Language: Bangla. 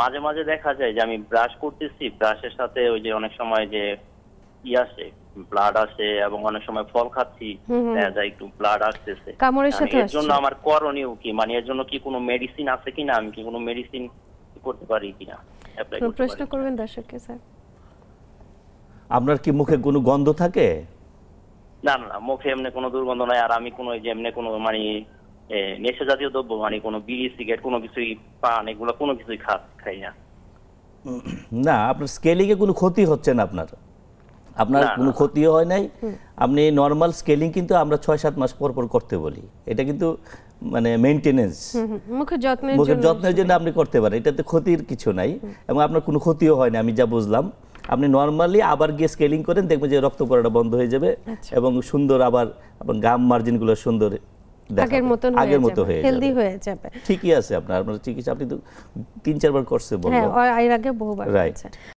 মাঝে মাঝে দেখা যায় যে আমি ব্রাশ করতেছি ব্রাশের সাথে ওই যে অনেক সময় যে ই আসে ব্লাড আসে এবং অনেক সময় ফল খাচ্ছি যায় একটু ব্লাড আসতেছে এর জন্য আমার করণীয় কি মানে এর জন্য কি কোনো মেডিসিন আছে কিনা আমি কি কোনো মেডিসিন করতে পারি কিনা প্রশ্ন করবেন দর্শককে স্যার আপনার কি মুখে কোনো গন্ধ থাকে না না মুখে এমনি কোনো দুর্গন্ধ নাই আর আমি কোনো যে এমনি কোনো মানে নেশা জাতীয় দ্রব্য মানে কোনো বিড়ি সিগারেট কোনো কিছুই পান এগুলো কোনো কিছুই খা খাই না না আপনার স্কেলিং কোনো ক্ষতি হচ্ছে না আপনার আপনার কোনো ক্ষতি হয় নাই আপনি নর্মাল স্কেলিং কিন্তু আমরা ছয় সাত মাস পর পর করতে বলি এটা কিন্তু মানে মেনটেনেন্স যত্নের মুখের যত্নের জন্য আপনি করতে পারেন এটাতে ক্ষতির কিছু নাই এবং আপনার কোনো ক্ষতিও হয় না আমি যা বুঝলাম আপনি নর্মালি আবার গিয়ে স্কেলিং করেন দেখবেন যে রক্ত পড়াটা বন্ধ হয়ে যাবে আচ্ছা। এবং সুন্দর আবার গাম মার্জিনগুলো সুন্দর আগের মতন আগের মতো হয়ে হেলদি হয়ে যাবে ঠিকই আছে আপনার আপনার আছে আপনি তো তিন চারবার করছে বললেন হ্যাঁ এর আগে বহুবার রাইট